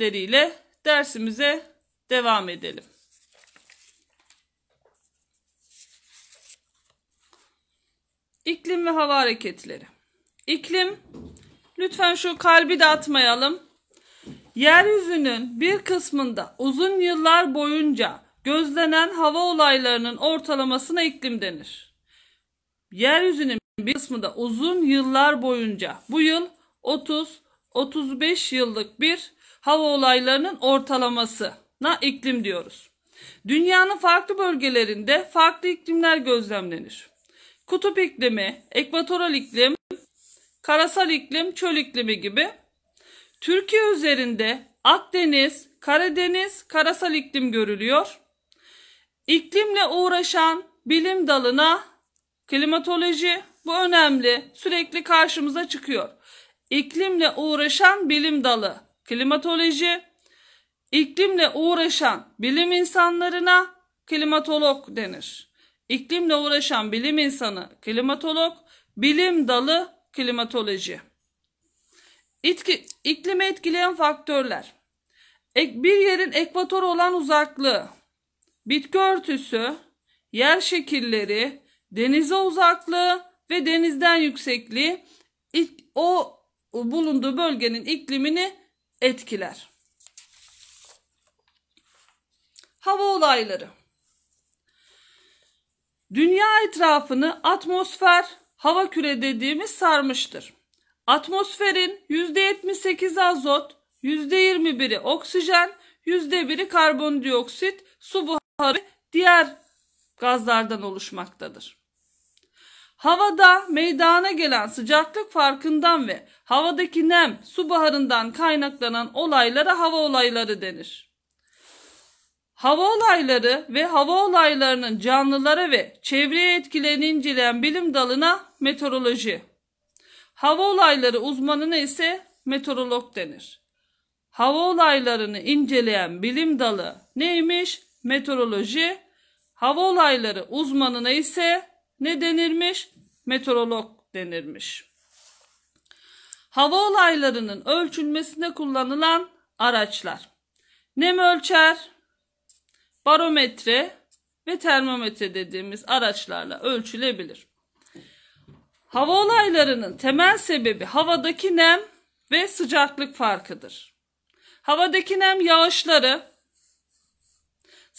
örnekleriyle dersimize devam edelim. İklim ve hava hareketleri. İklim, lütfen şu kalbi de atmayalım. Yeryüzünün bir kısmında uzun yıllar boyunca gözlenen hava olaylarının ortalamasına iklim denir. Yeryüzünün bir kısmında uzun yıllar boyunca bu yıl 30-35 yıllık bir hava olaylarının ortalamasına iklim diyoruz. Dünyanın farklı bölgelerinde farklı iklimler gözlemlenir. Kutup iklimi, ekvatoral iklim, karasal iklim, çöl iklimi gibi. Türkiye üzerinde Akdeniz, Karadeniz, karasal iklim görülüyor. İklimle uğraşan bilim dalına klimatoloji bu önemli. Sürekli karşımıza çıkıyor. İklimle uğraşan bilim dalı klimatoloji, iklimle uğraşan bilim insanlarına klimatolog denir. İklimle uğraşan bilim insanı klimatolog, bilim dalı klimatoloji. İtki, iklimi etkileyen faktörler. Ek, bir yerin ekvator olan uzaklığı, bitki örtüsü, yer şekilleri, denize uzaklığı ve denizden yüksekliği o bulunduğu bölgenin iklimini etkiler. Hava olayları. Dünya etrafını atmosfer, hava küre dediğimiz sarmıştır. Atmosferin %78 azot, %21'i oksijen, %1'i karbondioksit, su buharı diğer gazlardan oluşmaktadır. Havada meydana gelen sıcaklık farkından ve havadaki nem su buharından kaynaklanan olaylara hava olayları denir. Hava olayları ve hava olaylarının canlılara ve çevreye etkilerini inceleyen bilim dalına meteoroloji. Hava olayları uzmanına ise meteorolog denir. Hava olaylarını inceleyen bilim dalı neymiş? Meteoroloji. Hava olayları uzmanına ise ne denirmiş? Meteorolog denirmiş. Hava olaylarının ölçülmesinde kullanılan araçlar. Nem ölçer, barometre ve termometre dediğimiz araçlarla ölçülebilir. Hava olaylarının temel sebebi havadaki nem ve sıcaklık farkıdır. Havadaki nem yağışları,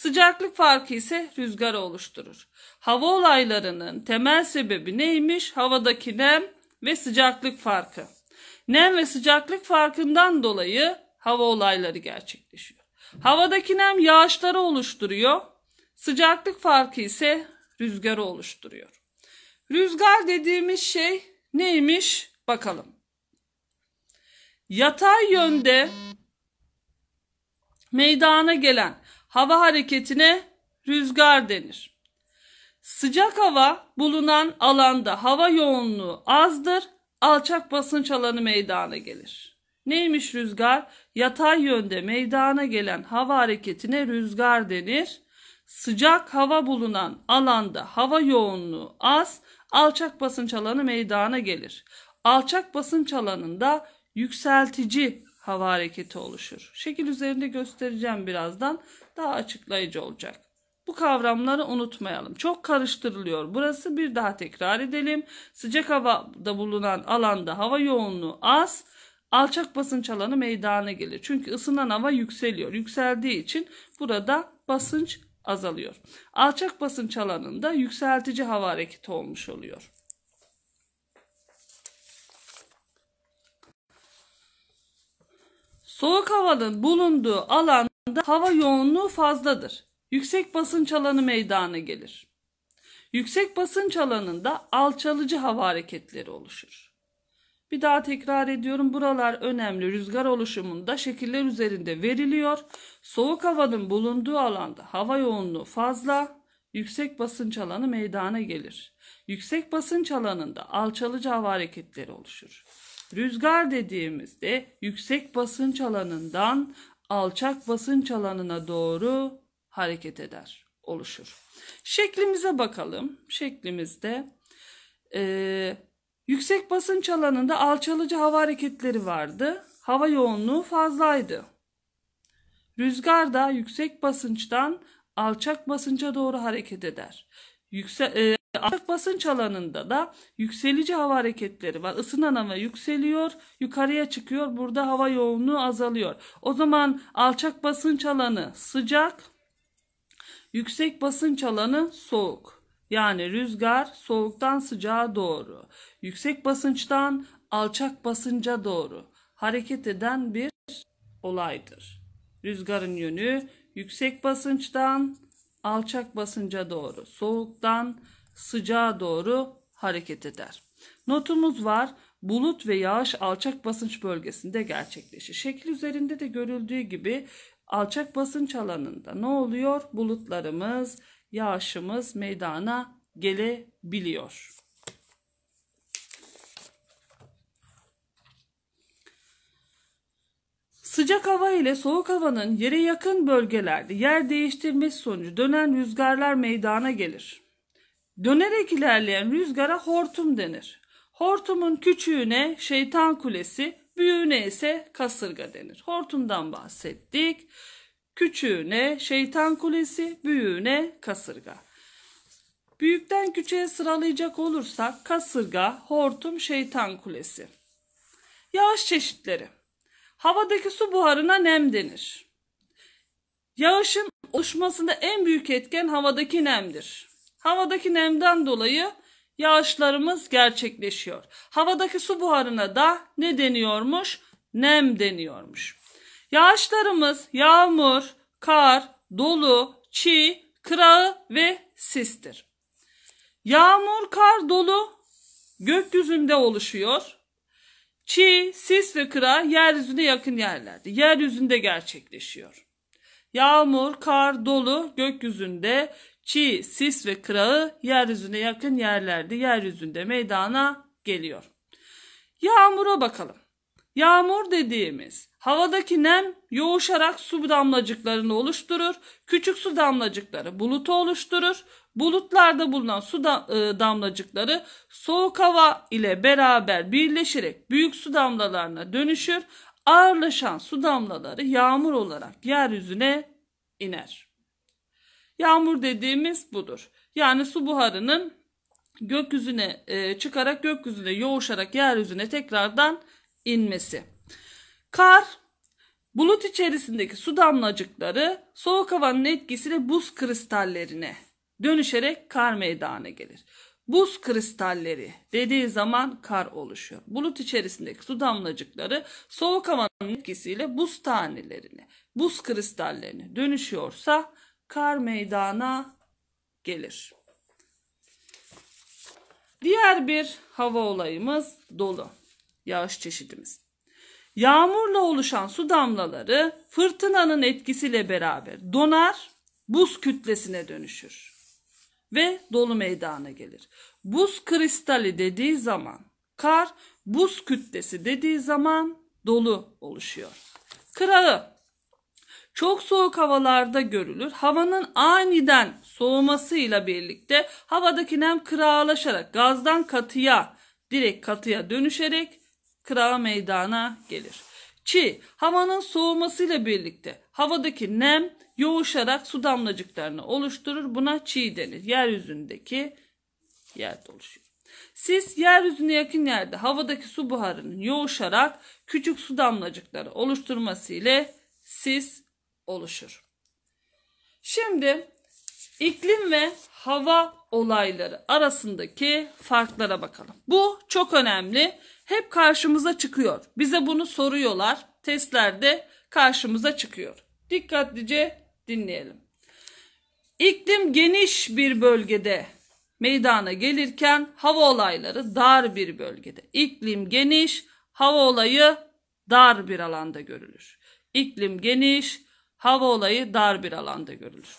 Sıcaklık farkı ise rüzgar oluşturur. Hava olaylarının temel sebebi neymiş? Havadaki nem ve sıcaklık farkı. Nem ve sıcaklık farkından dolayı hava olayları gerçekleşiyor. Havadaki nem yağışları oluşturuyor. Sıcaklık farkı ise rüzgarı oluşturuyor. Rüzgar dediğimiz şey neymiş? Bakalım. Yatay yönde meydana gelen hava hareketine rüzgar denir. Sıcak hava bulunan alanda hava yoğunluğu azdır, alçak basınç alanı meydana gelir. Neymiş rüzgar? Yatay yönde meydana gelen hava hareketine rüzgar denir. Sıcak hava bulunan alanda hava yoğunluğu az, alçak basınç alanı meydana gelir. Alçak basınç alanında yükseltici hava hareketi oluşur. Şekil üzerinde göstereceğim birazdan daha açıklayıcı olacak. Bu kavramları unutmayalım. Çok karıştırılıyor. Burası bir daha tekrar edelim. Sıcak havada bulunan alanda hava yoğunluğu az, alçak basınç alanı meydana gelir. Çünkü ısınan hava yükseliyor. Yükseldiği için burada basınç azalıyor. Alçak basınç alanında yükseltici hava hareketi olmuş oluyor. Soğuk havanın bulunduğu alan hava yoğunluğu fazladır. Yüksek basınç alanı meydana gelir. Yüksek basınç alanında alçalıcı hava hareketleri oluşur. Bir daha tekrar ediyorum buralar önemli rüzgar oluşumunda şekiller üzerinde veriliyor. Soğuk havanın bulunduğu alanda hava yoğunluğu fazla, yüksek basınç alanı meydana gelir. Yüksek basınç alanında alçalıcı hava hareketleri oluşur. Rüzgar dediğimizde yüksek basınç alanından alçak basınç alanına doğru hareket eder, oluşur. Şeklimize bakalım. Şeklimizde e, yüksek basınç alanında alçalıcı hava hareketleri vardı. Hava yoğunluğu fazlaydı. Rüzgar da yüksek basınçtan alçak basınca doğru hareket eder. Yüksek e, Aktif basınç alanında da yükselici hava hareketleri var. Isınan hava yükseliyor, yukarıya çıkıyor. Burada hava yoğunluğu azalıyor. O zaman alçak basınç alanı sıcak, yüksek basınç alanı soğuk. Yani rüzgar soğuktan sıcağa doğru, yüksek basınçtan alçak basınca doğru hareket eden bir olaydır. Rüzgarın yönü yüksek basınçtan alçak basınca doğru, soğuktan sıcağa doğru hareket eder. Notumuz var. Bulut ve yağış alçak basınç bölgesinde gerçekleşir. Şekil üzerinde de görüldüğü gibi alçak basınç alanında ne oluyor? Bulutlarımız, yağışımız meydana gelebiliyor. Sıcak hava ile soğuk havanın yere yakın bölgelerde yer değiştirmesi sonucu dönen rüzgarlar meydana gelir. Dönerek ilerleyen rüzgara hortum denir. Hortumun küçüğüne şeytan kulesi, büyüğüne ise kasırga denir. Hortumdan bahsettik. Küçüğüne şeytan kulesi, büyüğüne kasırga. Büyükten küçüğe sıralayacak olursak kasırga, hortum, şeytan kulesi. Yağış çeşitleri. Havadaki su buharına nem denir. Yağışın oluşmasında en büyük etken havadaki nemdir. Havadaki nemden dolayı yağışlarımız gerçekleşiyor. Havadaki su buharına da ne deniyormuş? Nem deniyormuş. Yağışlarımız yağmur, kar, dolu, çiğ, kırağı ve sistir. Yağmur, kar, dolu gökyüzünde oluşuyor. Çiğ, sis ve kıra yeryüzüne yakın yerlerde, yeryüzünde gerçekleşiyor. Yağmur, kar, dolu gökyüzünde, Çi, sis ve kırağı yeryüzüne yakın yerlerde yeryüzünde meydana geliyor. Yağmura bakalım. Yağmur dediğimiz havadaki nem yoğuşarak su damlacıklarını oluşturur. Küçük su damlacıkları bulutu oluşturur. Bulutlarda bulunan su e, damlacıkları soğuk hava ile beraber birleşerek büyük su damlalarına dönüşür. Ağırlaşan su damlaları yağmur olarak yeryüzüne iner. Yağmur dediğimiz budur. Yani su buharının gökyüzüne e, çıkarak gökyüzüne yoğuşarak yeryüzüne tekrardan inmesi. Kar bulut içerisindeki su damlacıkları soğuk havanın etkisiyle buz kristallerine dönüşerek kar meydana gelir. Buz kristalleri dediği zaman kar oluşuyor. Bulut içerisindeki su damlacıkları soğuk havanın etkisiyle buz tanelerini, buz kristallerini dönüşüyorsa kar meydana gelir. Diğer bir hava olayımız dolu. Yağış çeşidimiz. Yağmurla oluşan su damlaları fırtınanın etkisiyle beraber donar, buz kütlesine dönüşür ve dolu meydana gelir. Buz kristali dediği zaman kar, buz kütlesi dediği zaman dolu oluşuyor. Kralı çok soğuk havalarda görülür. Havanın aniden soğumasıyla birlikte havadaki nem kırağılaşarak gazdan katıya, direkt katıya dönüşerek kırağa meydana gelir. Çi, havanın soğumasıyla birlikte havadaki nem yoğuşarak su damlacıklarını oluşturur. Buna çi denir. Yeryüzündeki yer oluşuyor. Sis yeryüzüne yakın yerde havadaki su buharının yoğuşarak küçük su damlacıkları oluşturması ile sis oluşur. Şimdi iklim ve hava olayları arasındaki farklara bakalım. Bu çok önemli. Hep karşımıza çıkıyor. Bize bunu soruyorlar. Testlerde karşımıza çıkıyor. Dikkatlice dinleyelim. İklim geniş bir bölgede meydana gelirken hava olayları dar bir bölgede. İklim geniş, hava olayı dar bir alanda görülür. İklim geniş, Hava olayı dar bir alanda görülür.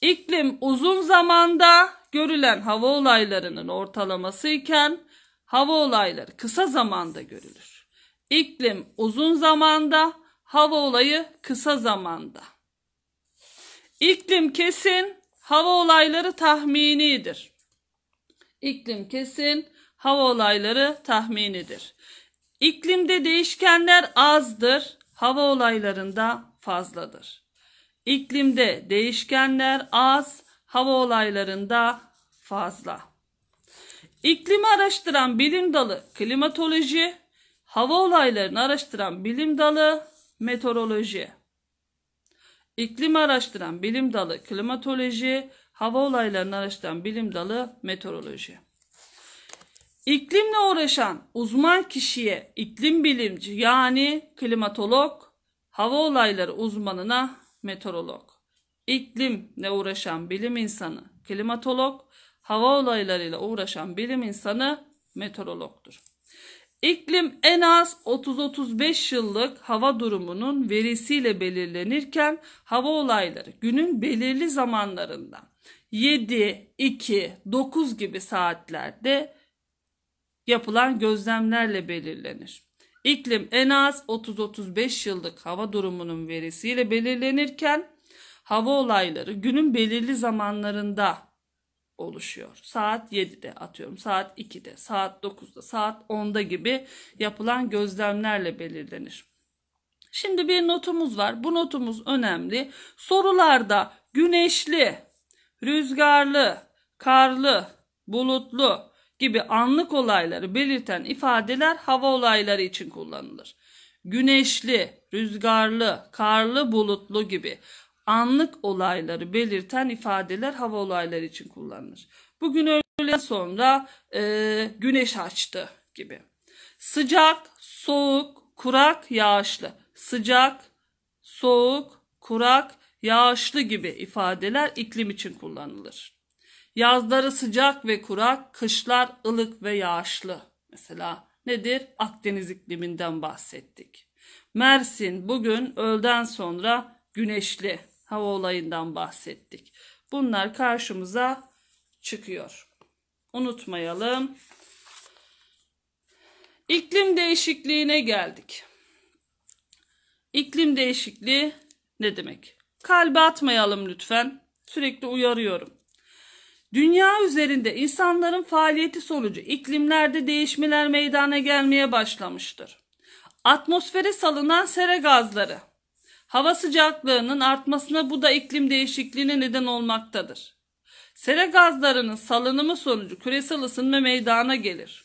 İklim uzun zamanda görülen hava olaylarının ortalaması iken hava olayları kısa zamanda görülür. İklim uzun zamanda, hava olayı kısa zamanda. İklim kesin, hava olayları tahminidir. İklim kesin, hava olayları tahminidir. İklimde değişkenler azdır, hava olaylarında fazladır. İklimde değişkenler az, hava olaylarında fazla. İklimi araştıran bilim dalı klimatoloji, hava olaylarını araştıran bilim dalı meteoroloji. İklim araştıran bilim dalı klimatoloji, hava olaylarını araştıran bilim dalı meteoroloji. İklimle uğraşan uzman kişiye iklim bilimci yani klimatolog Hava olayları uzmanına meteorolog. iklimle uğraşan bilim insanı klimatolog. Hava olaylarıyla uğraşan bilim insanı meteorologdur. İklim en az 30-35 yıllık hava durumunun verisiyle belirlenirken hava olayları günün belirli zamanlarında 7, 2, 9 gibi saatlerde yapılan gözlemlerle belirlenir. İklim en az 30-35 yıllık hava durumunun verisiyle belirlenirken hava olayları günün belirli zamanlarında oluşuyor. Saat 7'de atıyorum, saat 2'de, saat 9'da, saat 10'da gibi yapılan gözlemlerle belirlenir. Şimdi bir notumuz var. Bu notumuz önemli. Sorularda güneşli, rüzgarlı, karlı, bulutlu, gibi anlık olayları belirten ifadeler hava olayları için kullanılır. Güneşli, rüzgarlı, karlı, bulutlu gibi anlık olayları belirten ifadeler hava olayları için kullanılır. Bugün öğleden sonra e, güneş açtı gibi. Sıcak, soğuk, kurak, yağışlı. Sıcak, soğuk, kurak, yağışlı gibi ifadeler iklim için kullanılır. Yazları sıcak ve kurak, kışlar ılık ve yağışlı. Mesela nedir? Akdeniz ikliminden bahsettik. Mersin bugün öğleden sonra güneşli hava olayından bahsettik. Bunlar karşımıza çıkıyor. Unutmayalım. İklim değişikliğine geldik. İklim değişikliği ne demek? Kalbe atmayalım lütfen. Sürekli uyarıyorum. Dünya üzerinde insanların faaliyeti sonucu iklimlerde değişmeler meydana gelmeye başlamıştır. Atmosfere salınan sera gazları hava sıcaklığının artmasına bu da iklim değişikliğine neden olmaktadır. Sera gazlarının salınımı sonucu küresel ısınma meydana gelir.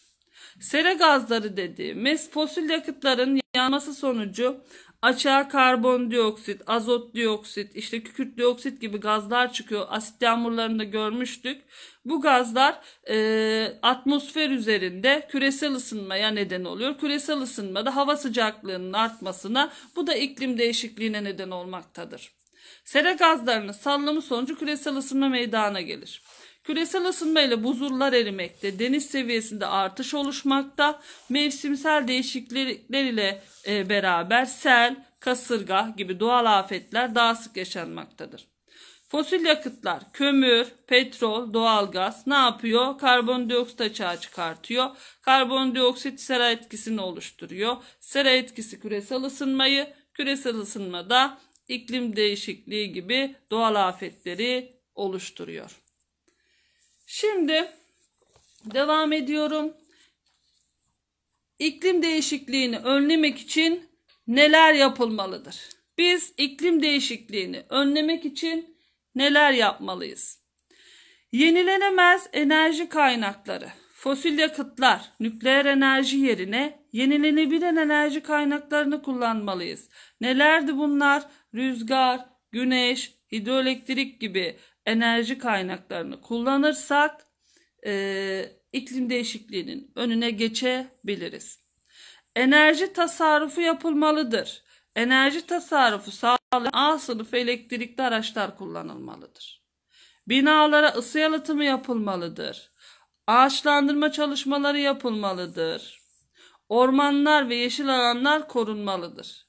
Sera gazları dediğimiz fosil yakıtların yanması sonucu açığa karbondioksit, azot dioksit, işte kükürt dioksit gibi gazlar çıkıyor. Asit yağmurlarında görmüştük. Bu gazlar e, atmosfer üzerinde küresel ısınmaya neden oluyor. Küresel ısınma da hava sıcaklığının artmasına, bu da iklim değişikliğine neden olmaktadır. Sera gazlarının sallamı sonucu küresel ısınma meydana gelir. Küresel ısınma ile buzullar erimekte, deniz seviyesinde artış oluşmakta, mevsimsel değişiklikler ile e, beraber sel, kasırga gibi doğal afetler daha sık yaşanmaktadır. Fosil yakıtlar, kömür, petrol, doğalgaz ne yapıyor? Karbondioksit açığa çıkartıyor. Karbondioksit sera etkisini oluşturuyor. Sera etkisi küresel ısınmayı, küresel ısınma da iklim değişikliği gibi doğal afetleri oluşturuyor. Şimdi devam ediyorum. İklim değişikliğini önlemek için neler yapılmalıdır? Biz iklim değişikliğini önlemek için neler yapmalıyız? Yenilenemez enerji kaynakları, fosil yakıtlar, nükleer enerji yerine yenilenebilen enerji kaynaklarını kullanmalıyız. Nelerdi bunlar? Rüzgar, güneş, hidroelektrik gibi enerji kaynaklarını kullanırsak e, iklim değişikliğinin önüne geçebiliriz. Enerji tasarrufu yapılmalıdır. Enerji tasarrufu sağlayan A sınıfı elektrikli araçlar kullanılmalıdır. Binalara ısı yalıtımı yapılmalıdır. Ağaçlandırma çalışmaları yapılmalıdır. Ormanlar ve yeşil alanlar korunmalıdır.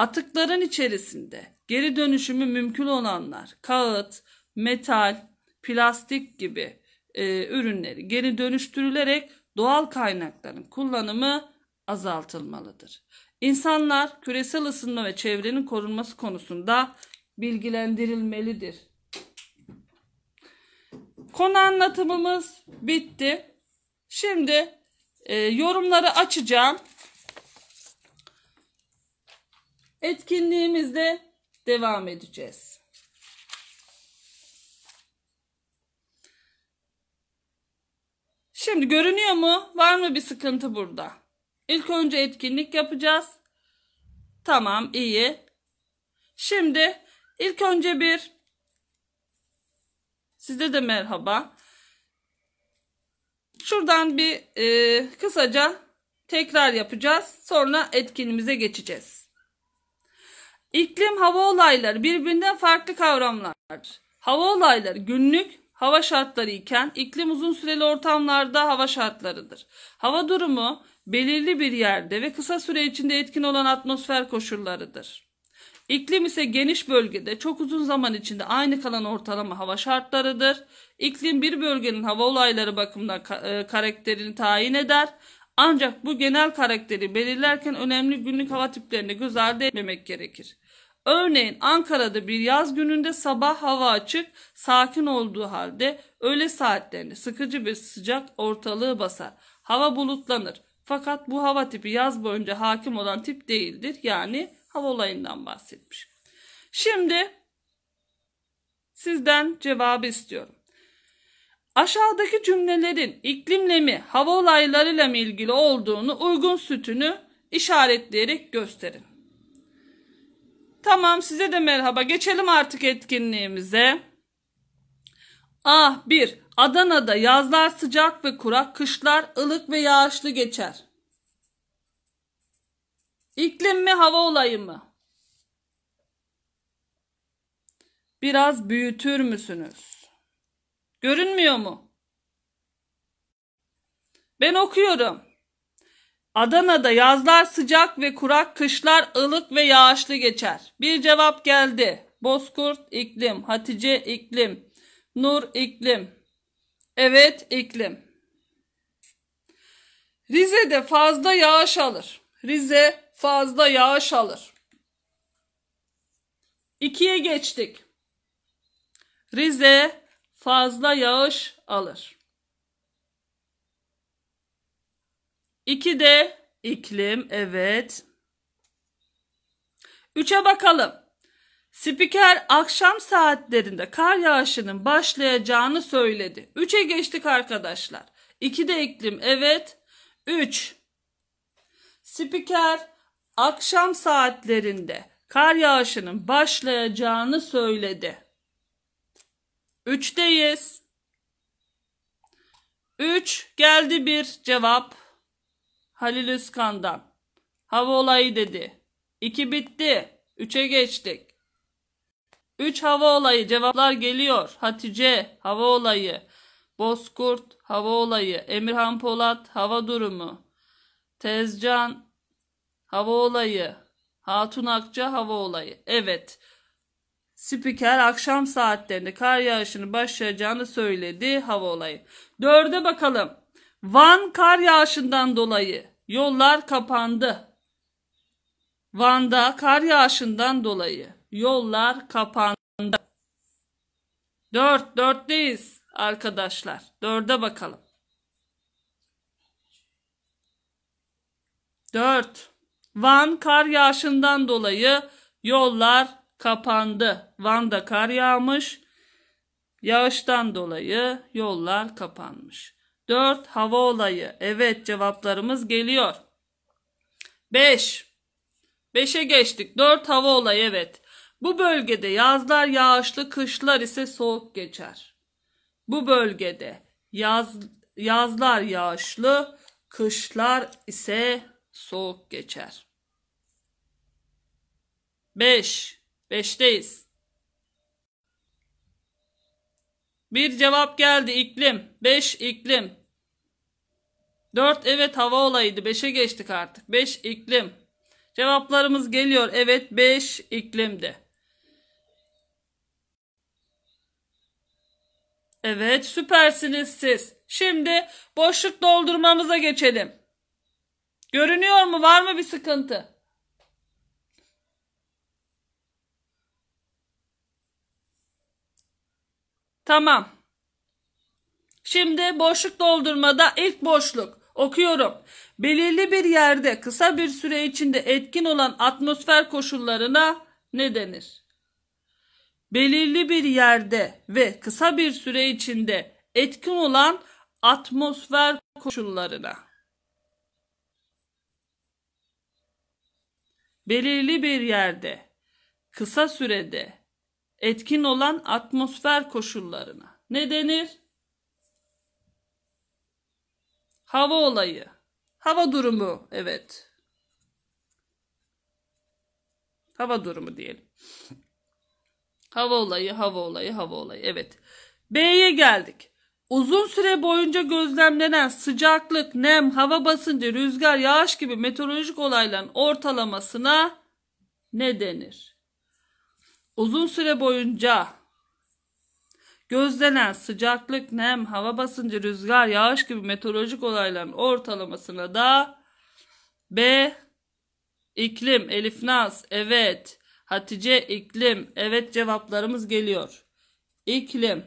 Atıkların içerisinde geri dönüşümü mümkün olanlar kağıt, metal, plastik gibi e, ürünleri geri dönüştürülerek doğal kaynakların kullanımı azaltılmalıdır. İnsanlar küresel ısınma ve çevrenin korunması konusunda bilgilendirilmelidir. Konu anlatımımız bitti. Şimdi e, yorumları açacağım etkinliğimizde devam edeceğiz. Şimdi görünüyor mu? Var mı bir sıkıntı burada? İlk önce etkinlik yapacağız. Tamam, iyi. Şimdi ilk önce bir size de merhaba. Şuradan bir e, kısaca tekrar yapacağız. Sonra etkinimize geçeceğiz. İklim hava olayları birbirinden farklı kavramlardır. Hava olayları günlük hava şartları iken iklim uzun süreli ortamlarda hava şartlarıdır. Hava durumu belirli bir yerde ve kısa süre içinde etkin olan atmosfer koşullarıdır. İklim ise geniş bölgede çok uzun zaman içinde aynı kalan ortalama hava şartlarıdır. İklim bir bölgenin hava olayları bakımından e, karakterini tayin eder. Ancak bu genel karakteri belirlerken önemli günlük hava tiplerini göz ardı etmemek gerekir. Örneğin Ankara'da bir yaz gününde sabah hava açık, sakin olduğu halde öğle saatlerinde sıkıcı bir sıcak ortalığı basar. Hava bulutlanır. Fakat bu hava tipi yaz boyunca hakim olan tip değildir. Yani hava olayından bahsetmiş. Şimdi sizden cevabı istiyorum. Aşağıdaki cümlelerin iklimle mi, hava olaylarıyla mı ilgili olduğunu uygun sütünü işaretleyerek gösterin. Tamam size de merhaba. Geçelim artık etkinliğimize. a 1. Adana'da yazlar sıcak ve kurak, kışlar ılık ve yağışlı geçer. İklim mi, hava olayı mı? Biraz büyütür müsünüz? Görünmüyor mu? Ben okuyorum. Adana'da yazlar sıcak ve kurak, kışlar ılık ve yağışlı geçer. Bir cevap geldi. Bozkurt iklim, Hatice iklim, Nur iklim. Evet iklim. Rize'de fazla yağış alır. Rize fazla yağış alır. İkiye geçtik. Rize fazla yağış alır. 2 de iklim evet. 3'e bakalım. Spiker akşam saatlerinde kar yağışının başlayacağını söyledi. 3'e geçtik arkadaşlar. 2 de iklim evet. 3. Spiker akşam saatlerinde kar yağışının başlayacağını söyledi. Üçteyiz. Üç geldi bir cevap. Halil Üskan'dan. Hava olayı dedi. İki bitti. Üçe geçtik. Üç hava olayı cevaplar geliyor. Hatice hava olayı. Bozkurt hava olayı. Emirhan Polat hava durumu. Tezcan hava olayı. Hatun Akça hava olayı. Evet. Spiker akşam saatlerinde kar yağışını başlayacağını söyledi hava olayı. Dörde bakalım. Van kar yağışından dolayı yollar kapandı. Van'da kar yağışından dolayı yollar kapandı. Dört, dörtteyiz arkadaşlar. Dörde bakalım. Dört. Van kar yağışından dolayı yollar kapandı. Van'da kar yağmış. Yağıştan dolayı yollar kapanmış. 4. Hava olayı. Evet cevaplarımız geliyor. 5. 5'e geçtik. 4. Hava olayı evet. Bu bölgede yazlar yağışlı, kışlar ise soğuk geçer. Bu bölgede yaz, yazlar yağışlı, kışlar ise soğuk geçer. 5 Beşteyiz. Bir cevap geldi iklim. Beş iklim. Dört evet hava olayıydı. Beşe geçtik artık. Beş iklim. Cevaplarımız geliyor. Evet beş iklimdi. Evet süpersiniz siz. Şimdi boşluk doldurmamıza geçelim. Görünüyor mu? Var mı bir sıkıntı? Tamam. Şimdi boşluk doldurmada ilk boşluk. Okuyorum. Belirli bir yerde kısa bir süre içinde etkin olan atmosfer koşullarına ne denir? Belirli bir yerde ve kısa bir süre içinde etkin olan atmosfer koşullarına. Belirli bir yerde, kısa sürede etkin olan atmosfer koşullarına. Ne denir? Hava olayı. Hava durumu, evet. Hava durumu diyelim. Hava olayı, hava olayı, hava olayı. Evet. B'ye geldik. Uzun süre boyunca gözlemlenen sıcaklık, nem, hava basıncı, rüzgar, yağış gibi meteorolojik olayların ortalamasına ne denir? Uzun süre boyunca gözlenen sıcaklık, nem, hava basıncı, rüzgar, yağış gibi meteorolojik olayların ortalamasına da B iklim, Elif Naz, evet. Hatice iklim, evet cevaplarımız geliyor. İklim.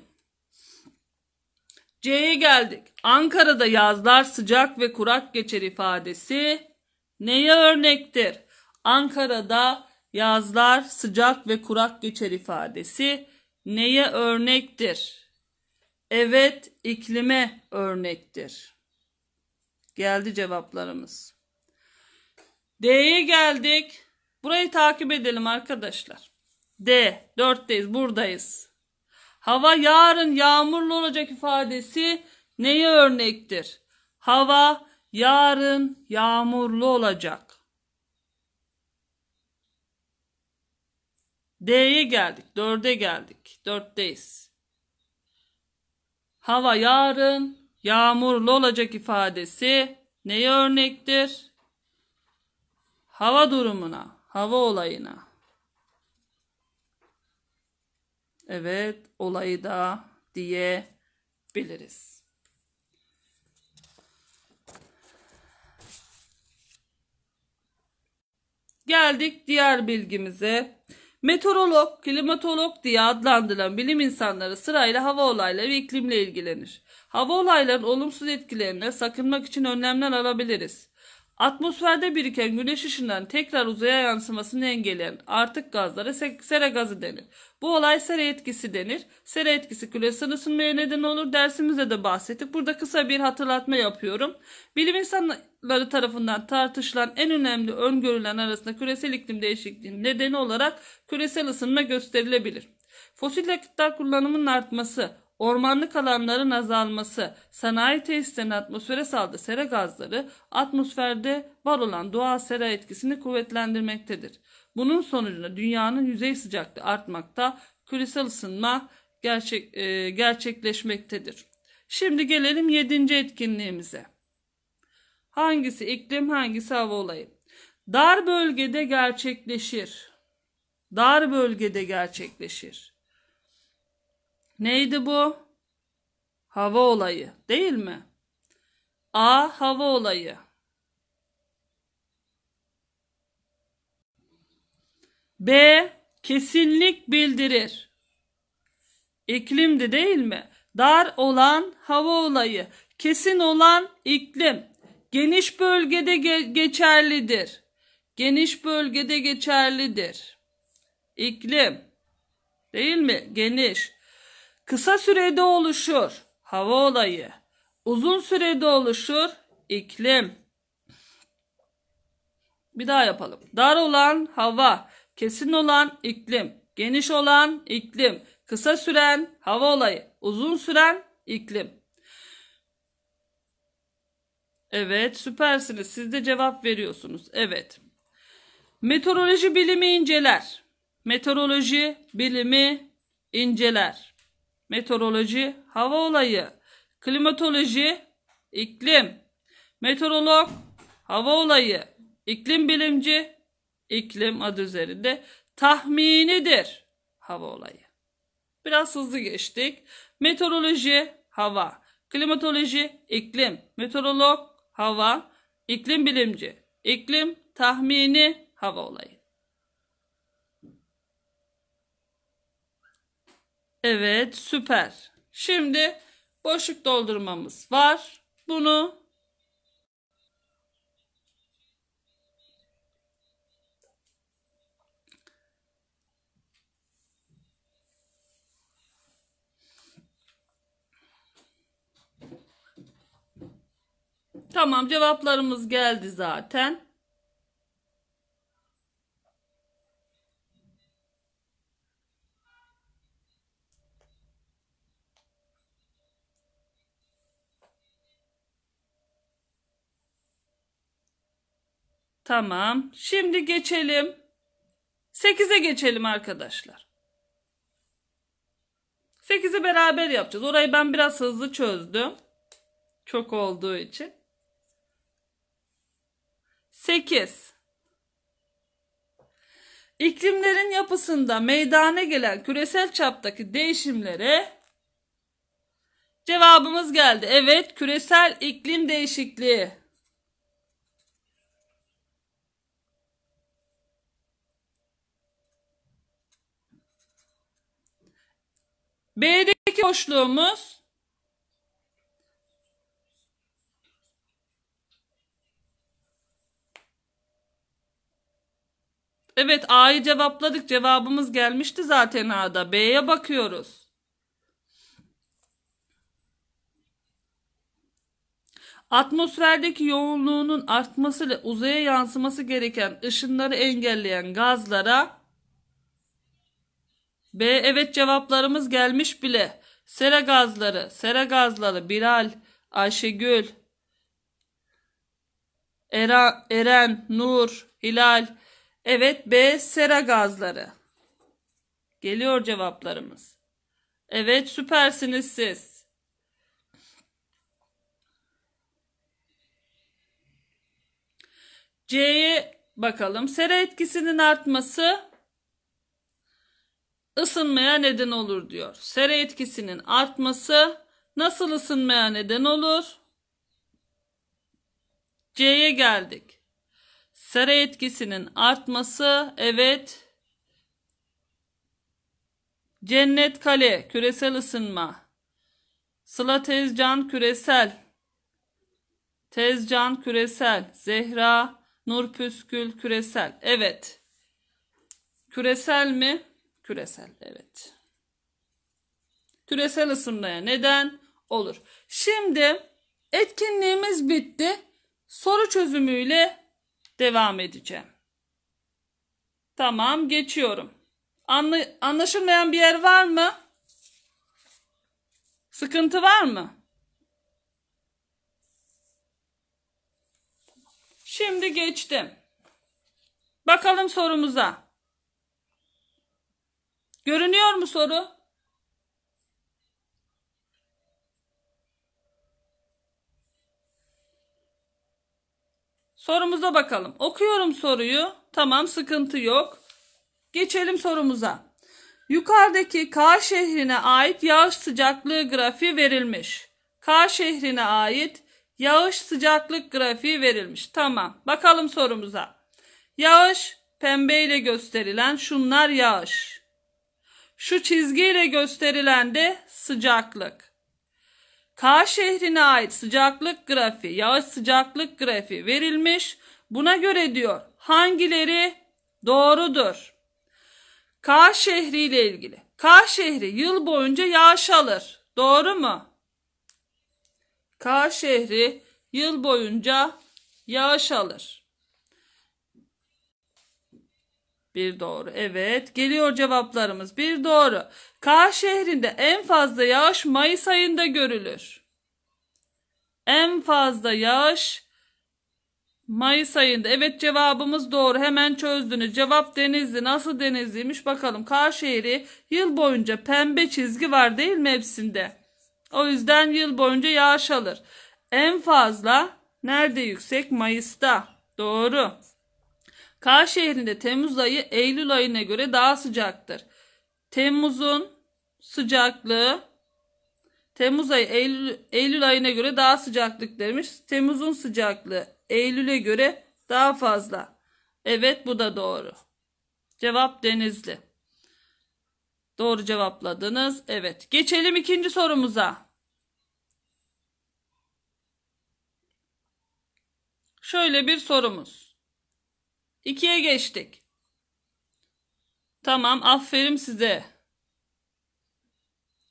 C'ye geldik. Ankara'da yazlar sıcak ve kurak geçer ifadesi neye örnektir? Ankara'da Yazlar sıcak ve kurak geçer ifadesi neye örnektir? Evet, iklime örnektir. Geldi cevaplarımız. D'ye geldik. Burayı takip edelim arkadaşlar. D, dörtteyiz, buradayız. Hava yarın yağmurlu olacak ifadesi neye örnektir? Hava yarın yağmurlu olacak. D'ye geldik. dörde geldik. dörtteyiz. Hava yarın yağmurlu olacak ifadesi neye örnektir? Hava durumuna, hava olayına. Evet, olayı da diyebiliriz. Geldik diğer bilgimize. Meteorolog, klimatolog diye adlandırılan bilim insanları sırayla hava olayları ve iklimle ilgilenir. Hava olaylarının olumsuz etkilerine sakınmak için önlemler alabiliriz. Atmosferde biriken güneş ışınlarının tekrar uzaya yansımasını engelleyen artık gazlara sera gazı denir. Bu olay sera etkisi denir. Sera etkisi küresel ısınmaya neden olur. Dersimizde de bahsettik. Burada kısa bir hatırlatma yapıyorum. Bilim insanları tarafından tartışılan en önemli öngörülen arasında küresel iklim değişikliğinin nedeni olarak küresel ısınma gösterilebilir. Fosil yakıtlar kullanımının artması, Ormanlık alanların azalması, sanayi tesislerinin atmosfere saldığı sera gazları atmosferde var olan doğal sera etkisini kuvvetlendirmektedir. Bunun sonucunda dünyanın yüzey sıcaklığı artmakta, küresel ısınma gerçek, e, gerçekleşmektedir. Şimdi gelelim 7. etkinliğimize. Hangisi iklim, hangisi hava olayı? Dar bölgede gerçekleşir. Dar bölgede gerçekleşir. Neydi bu? Hava olayı değil mi? A. Hava olayı. B. Kesinlik bildirir. İklimdi değil mi? Dar olan hava olayı, kesin olan iklim. Geniş bölgede ge geçerlidir. Geniş bölgede geçerlidir. İklim. Değil mi? Geniş. Kısa sürede oluşur hava olayı. Uzun sürede oluşur iklim. Bir daha yapalım. Dar olan hava, kesin olan iklim, geniş olan iklim, kısa süren hava olayı, uzun süren iklim. Evet, süpersiniz. Siz de cevap veriyorsunuz. Evet. Meteoroloji bilimi inceler. Meteoroloji bilimi inceler meteoroloji hava olayı, klimatoloji iklim, meteorolog hava olayı, iklim bilimci iklim adı üzerinde tahminidir hava olayı. Biraz hızlı geçtik. Meteoroloji hava, klimatoloji iklim, meteorolog hava, iklim bilimci, iklim tahmini hava olayı. Evet süper. Şimdi boşluk doldurmamız var. Bunu Tamam cevaplarımız geldi zaten. Tamam. Şimdi geçelim. 8'e geçelim arkadaşlar. 8'i beraber yapacağız. Orayı ben biraz hızlı çözdüm. Çok olduğu için. 8. İklimlerin yapısında meydana gelen küresel çaptaki değişimlere cevabımız geldi. Evet, küresel iklim değişikliği. B'deki boşluğumuz Evet A'yı cevapladık. Cevabımız gelmişti zaten A'da. B'ye bakıyoruz. Atmosferdeki yoğunluğunun artmasıyla uzaya yansıması gereken ışınları engelleyen gazlara B. Evet cevaplarımız gelmiş bile. Sera gazları, sera gazları, Biral, Ayşegül, Era, Eren, Nur, Hilal. Evet B. Sera gazları. Geliyor cevaplarımız. Evet süpersiniz siz. C'ye bakalım. Sera etkisinin artması ısınmaya neden olur diyor. Sera etkisinin artması nasıl ısınmaya neden olur? C'ye geldik. Sera etkisinin artması evet. Cennet kale küresel ısınma. Sıla Tezcan küresel. Tezcan küresel. Zehra Nur Püskül küresel. Evet. Küresel mi? Küresel evet. Küresel ısınmaya neden olur. Şimdi etkinliğimiz bitti. Soru çözümüyle devam edeceğim. Tamam geçiyorum. Anla anlaşılmayan bir yer var mı? Sıkıntı var mı? Şimdi geçtim. Bakalım sorumuza. Görünüyor mu soru? Sorumuza bakalım. Okuyorum soruyu. Tamam sıkıntı yok. Geçelim sorumuza. Yukarıdaki K şehrine ait yağış sıcaklığı grafiği verilmiş. K şehrine ait yağış sıcaklık grafiği verilmiş. Tamam. Bakalım sorumuza. Yağış pembe ile gösterilen şunlar yağış. Şu çizgiyle gösterilen de sıcaklık. K şehrine ait sıcaklık grafiği, yağış sıcaklık grafiği verilmiş. Buna göre diyor hangileri doğrudur? K şehri ile ilgili. K şehri yıl boyunca yağış alır. Doğru mu? K şehri yıl boyunca yağış alır. Bir doğru. Evet. Geliyor cevaplarımız. Bir doğru. kar şehrinde en fazla yağış Mayıs ayında görülür. En fazla yağış Mayıs ayında. Evet cevabımız doğru. Hemen çözdünüz. Cevap Denizli. Nasıl Denizli'ymiş bakalım. kar şehri yıl boyunca pembe çizgi var değil mi hepsinde? O yüzden yıl boyunca yağış alır. En fazla nerede yüksek? Mayıs'ta. Doğru. K şehrinde Temmuz ayı Eylül ayına göre daha sıcaktır. Temmuz'un sıcaklığı Temmuz ayı Eylül, Eylül ayına göre daha sıcaklık demiş. Temmuz'un sıcaklığı Eylül'e göre daha fazla. Evet bu da doğru. Cevap Denizli. Doğru cevapladınız. Evet. Geçelim ikinci sorumuza. Şöyle bir sorumuz. İkiye geçtik. Tamam aferin size.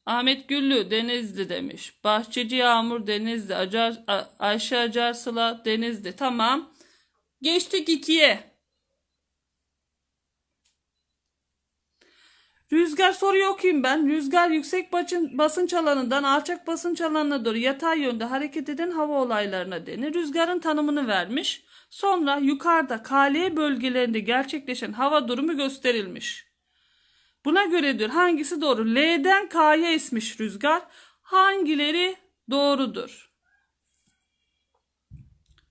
Ahmet Güllü Denizli demiş. Bahçeci Yağmur Denizli. Acar, A Ayşe Acarsıla Denizli. Tamam. Geçtik ikiye. Rüzgar soruyu okuyayım ben. Rüzgar yüksek basınç alanından alçak basınç alanına doğru yatay yönde hareket eden hava olaylarına denir. Rüzgarın tanımını vermiş. Sonra yukarıda kale bölgelerinde gerçekleşen hava durumu gösterilmiş. Buna göredir hangisi doğru? L'den K'ya esmiş rüzgar. Hangileri doğrudur?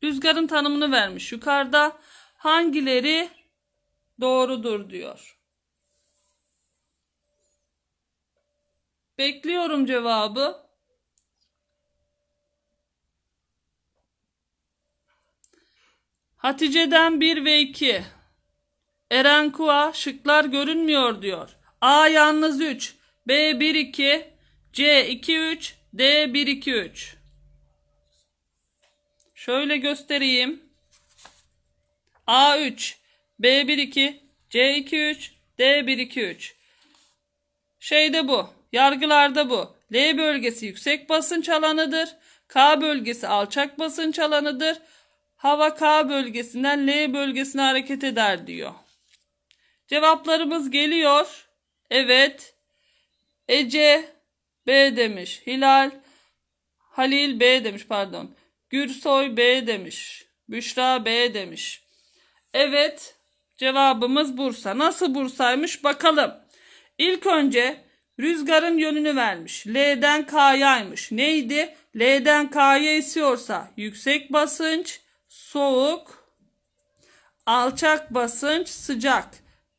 Rüzgarın tanımını vermiş. Yukarıda hangileri doğrudur diyor. Bekliyorum cevabı. Hatice'den 1 ve 2. Eren Kua şıklar görünmüyor diyor. A yalnız 3, B 1 2, C 2 3, D 1 2 3. Şöyle göstereyim. A 3, B 1 2, C 2 3, D 1 2 3. Şeyde bu. Yargılarda bu. L bölgesi yüksek basınç alanıdır. K bölgesi alçak basınç alanıdır. Hava K bölgesinden L bölgesine hareket eder diyor. Cevaplarımız geliyor. Evet. Ece B demiş. Hilal Halil B demiş pardon. Gürsoy B demiş. Büşra B demiş. Evet. Cevabımız Bursa. Nasıl Bursa'ymış bakalım. İlk önce rüzgarın yönünü vermiş. L'den K'yaymış. Neydi? L'den K'ya esiyorsa yüksek basınç soğuk, alçak basınç, sıcak.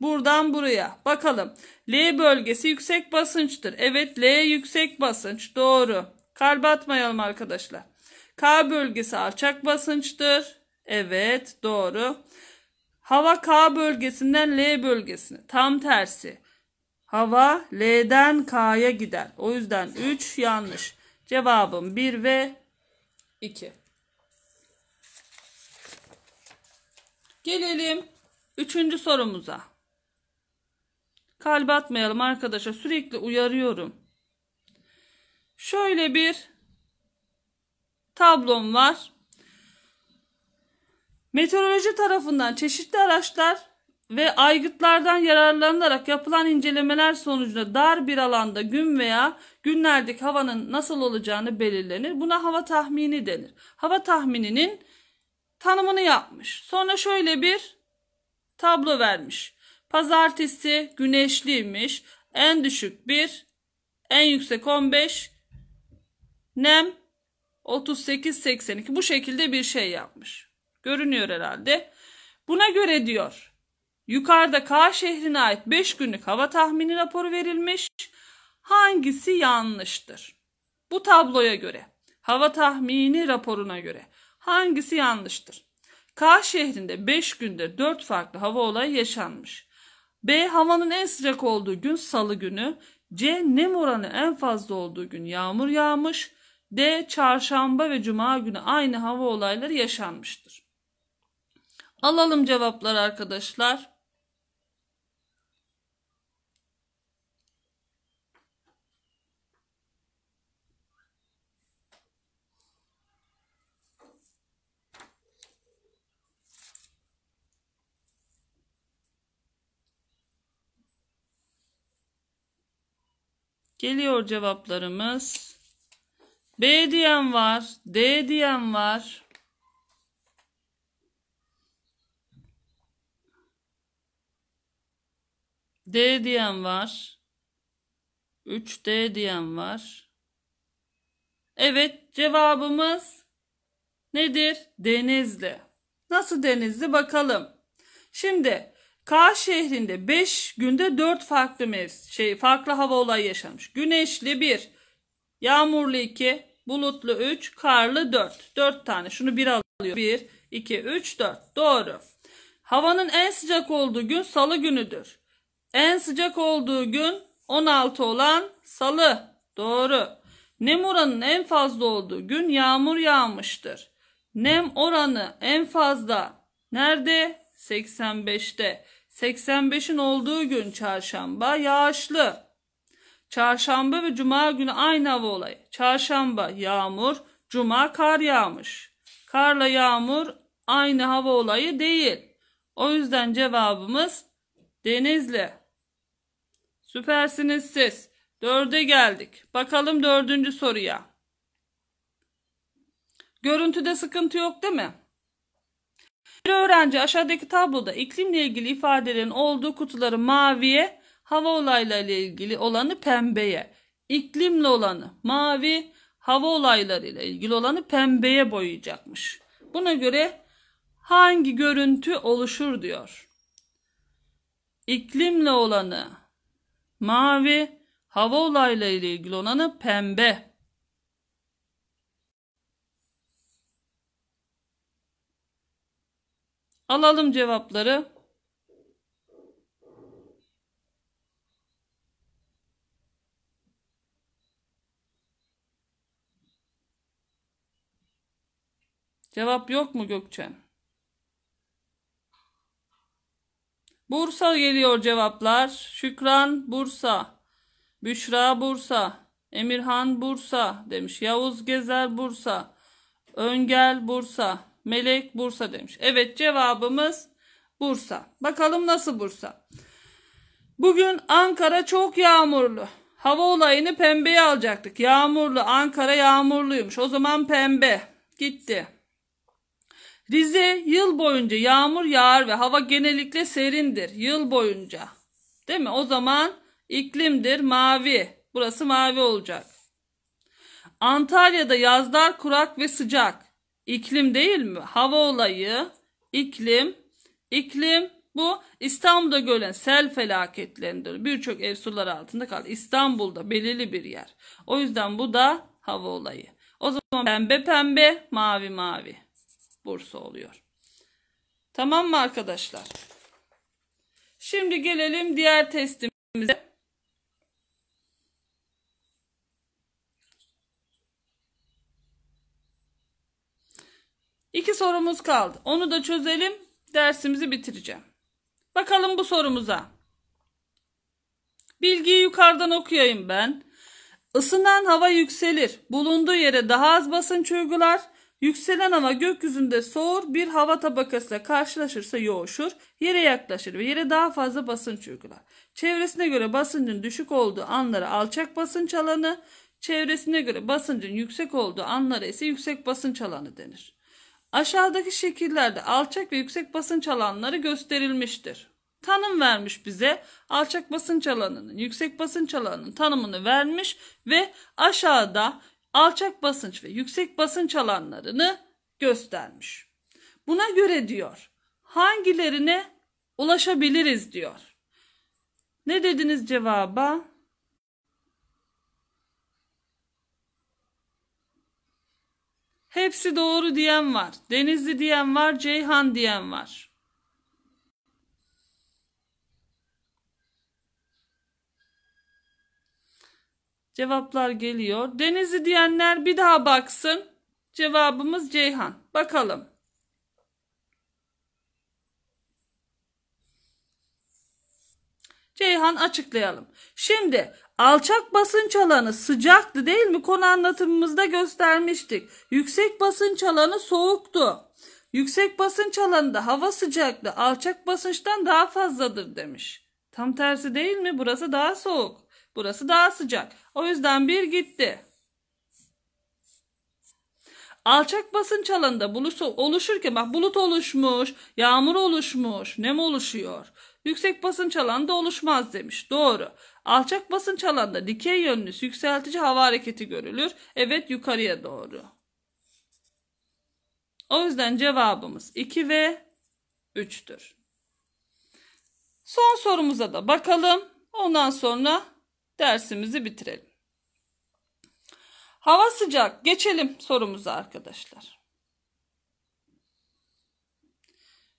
Buradan buraya bakalım. L bölgesi yüksek basınçtır. Evet L yüksek basınç doğru. Kalbe atmayalım arkadaşlar. K bölgesi alçak basınçtır. Evet doğru. Hava K bölgesinden L bölgesine. Tam tersi. Hava L'den K'ya gider. O yüzden 3 yanlış. Cevabım 1 ve 2. Gelelim üçüncü sorumuza. Kalp atmayalım arkadaşlar sürekli uyarıyorum. Şöyle bir tablom var. Meteoroloji tarafından çeşitli araçlar ve aygıtlardan yararlanılarak yapılan incelemeler sonucunda dar bir alanda gün veya günlerdeki havanın nasıl olacağını belirlenir. Buna hava tahmini denir. Hava tahmininin tanımını yapmış. Sonra şöyle bir tablo vermiş. Pazartesi güneşliymiş. En düşük 1, en yüksek 15, nem 38-82. Bu şekilde bir şey yapmış. Görünüyor herhalde. Buna göre diyor. Yukarıda K şehrine ait 5 günlük hava tahmini raporu verilmiş. Hangisi yanlıştır? Bu tabloya göre, hava tahmini raporuna göre Hangisi yanlıştır? K şehrinde 5 günde 4 farklı hava olayı yaşanmış. B. Havanın en sıcak olduğu gün salı günü. C. Nem oranı en fazla olduğu gün yağmur yağmış. D. Çarşamba ve cuma günü aynı hava olayları yaşanmıştır. Alalım cevapları arkadaşlar. Geliyor cevaplarımız. B diyen var. D diyen var. D diyen var. 3D diyen var. Evet cevabımız nedir? Denizli. Nasıl denizli bakalım. Şimdi K şehrinde 5 günde 4 farklı mevsim, şey farklı hava olayı yaşanmış. Güneşli 1, yağmurlu 2, bulutlu 3, karlı 4. 4 tane. Şunu 1 alıyor. 1, 2, 3, 4. Doğru. Havanın en sıcak olduğu gün salı günüdür. En sıcak olduğu gün 16 olan salı. Doğru. Nem oranının en fazla olduğu gün yağmur yağmıştır. Nem oranı en fazla nerede? 85'te. 85'in olduğu gün çarşamba yağışlı. Çarşamba ve cuma günü aynı hava olayı. Çarşamba yağmur, cuma kar yağmış. Karla yağmur aynı hava olayı değil. O yüzden cevabımız Denizli. Süpersiniz siz. Dörde geldik. Bakalım dördüncü soruya. Görüntüde sıkıntı yok değil mi? Bir öğrenci aşağıdaki tabloda iklimle ilgili ifadelerin olduğu kutuları maviye, hava olaylarıyla ilgili olanı pembeye, iklimle olanı mavi, hava olaylarıyla ilgili olanı pembeye boyayacakmış. Buna göre hangi görüntü oluşur diyor. İklimle olanı mavi, hava olaylarıyla ilgili olanı pembe. Alalım cevapları. Cevap yok mu Gökçen? Bursa geliyor cevaplar. Şükran Bursa. Büşra Bursa. Emirhan Bursa demiş. Yavuz Gezer Bursa. Öngel Bursa. Melek Bursa demiş. Evet cevabımız Bursa. Bakalım nasıl Bursa? Bugün Ankara çok yağmurlu. Hava olayını pembeye alacaktık. Yağmurlu. Ankara yağmurluymuş. O zaman pembe. Gitti. Rize yıl boyunca yağmur yağar ve hava genellikle serindir. Yıl boyunca. Değil mi? O zaman iklimdir mavi. Burası mavi olacak. Antalya'da yazlar kurak ve sıcak. İklim değil mi? Hava olayı, iklim, iklim bu İstanbul'da görülen sel felaketlerinden birçok ev sular altında kaldı. İstanbul'da belirli bir yer. O yüzden bu da hava olayı. O zaman pembe pembe, mavi mavi. Bursa oluyor. Tamam mı arkadaşlar? Şimdi gelelim diğer testimize. İki sorumuz kaldı. Onu da çözelim. Dersimizi bitireceğim. Bakalım bu sorumuza. Bilgiyi yukarıdan okuyayım ben. Isınan hava yükselir. Bulunduğu yere daha az basınç uygular. Yükselen hava gökyüzünde soğur, bir hava tabakasıyla karşılaşırsa yoğuşur, yere yaklaşır ve yere daha fazla basınç uygular. Çevresine göre basıncın düşük olduğu anlara alçak basınç alanı, çevresine göre basıncın yüksek olduğu anlara ise yüksek basınç alanı denir. Aşağıdaki şekillerde alçak ve yüksek basınç alanları gösterilmiştir. Tanım vermiş bize alçak basınç alanının, yüksek basınç alanının tanımını vermiş ve aşağıda alçak basınç ve yüksek basınç alanlarını göstermiş. Buna göre diyor hangilerine ulaşabiliriz diyor. Ne dediniz cevaba? Hepsi doğru diyen var. Denizli diyen var, Ceyhan diyen var. Cevaplar geliyor. Denizli diyenler bir daha baksın. Cevabımız Ceyhan. Bakalım. Ceyhan açıklayalım. Şimdi alçak basınç alanı sıcaktı değil mi? Konu anlatımımızda göstermiştik. Yüksek basınç alanı soğuktu. Yüksek basınç alanında hava sıcaklığı alçak basınçtan daha fazladır demiş. Tam tersi değil mi? Burası daha soğuk. Burası daha sıcak. O yüzden bir gitti. Alçak basınç alanında bulut oluşurken bak bulut oluşmuş, yağmur oluşmuş, nem oluşuyor yüksek basınç alanında oluşmaz demiş. Doğru. Alçak basınç alanında dikey yönlü yükseltici hava hareketi görülür. Evet yukarıya doğru. O yüzden cevabımız 2 ve 3'tür. Son sorumuza da bakalım. Ondan sonra dersimizi bitirelim. Hava sıcak. Geçelim sorumuza arkadaşlar.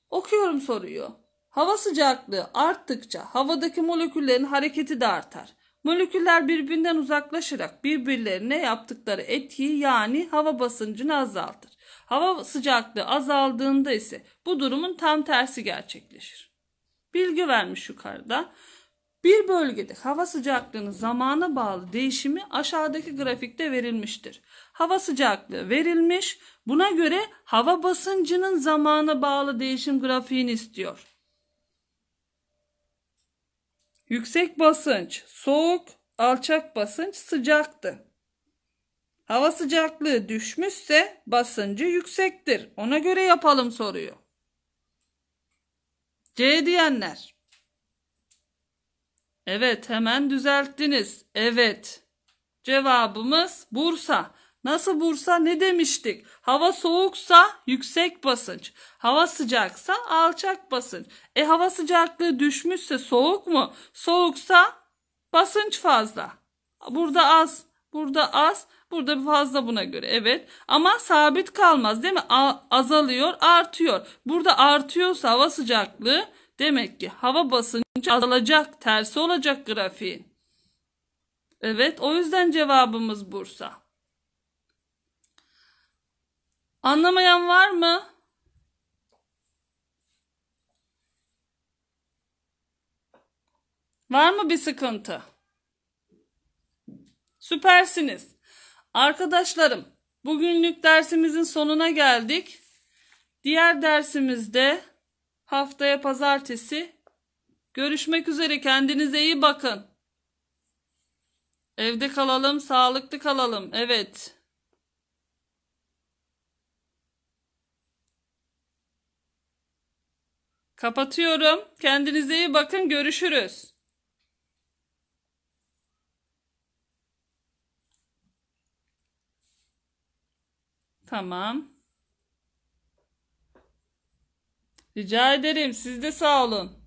Okuyorum soruyu. Hava sıcaklığı arttıkça havadaki moleküllerin hareketi de artar. Moleküller birbirinden uzaklaşarak birbirlerine yaptıkları etkiyi yani hava basıncını azaltır. Hava sıcaklığı azaldığında ise bu durumun tam tersi gerçekleşir. Bilgi vermiş yukarıda. Bir bölgede hava sıcaklığının zamana bağlı değişimi aşağıdaki grafikte verilmiştir. Hava sıcaklığı verilmiş, buna göre hava basıncının zamana bağlı değişim grafiğini istiyor. Yüksek basınç soğuk, alçak basınç sıcaktı. Hava sıcaklığı düşmüşse basıncı yüksektir. Ona göre yapalım soruyu. C diyenler. Evet hemen düzelttiniz. Evet. Cevabımız Bursa. Nasıl Bursa ne demiştik? Hava soğuksa yüksek basınç. Hava sıcaksa alçak basınç. E hava sıcaklığı düşmüşse soğuk mu? Soğuksa basınç fazla. Burada az, burada az, burada fazla buna göre. Evet ama sabit kalmaz değil mi? A azalıyor, artıyor. Burada artıyorsa hava sıcaklığı demek ki hava basıncı azalacak. Tersi olacak grafiğin. Evet o yüzden cevabımız Bursa. Anlamayan var mı? Var mı bir sıkıntı? Süpersiniz. Arkadaşlarım, bugünlük dersimizin sonuna geldik. Diğer dersimizde haftaya pazartesi görüşmek üzere. Kendinize iyi bakın. Evde kalalım, sağlıklı kalalım. Evet. Kapatıyorum. Kendinize iyi bakın. Görüşürüz. Tamam. Rica ederim. Siz de sağ olun.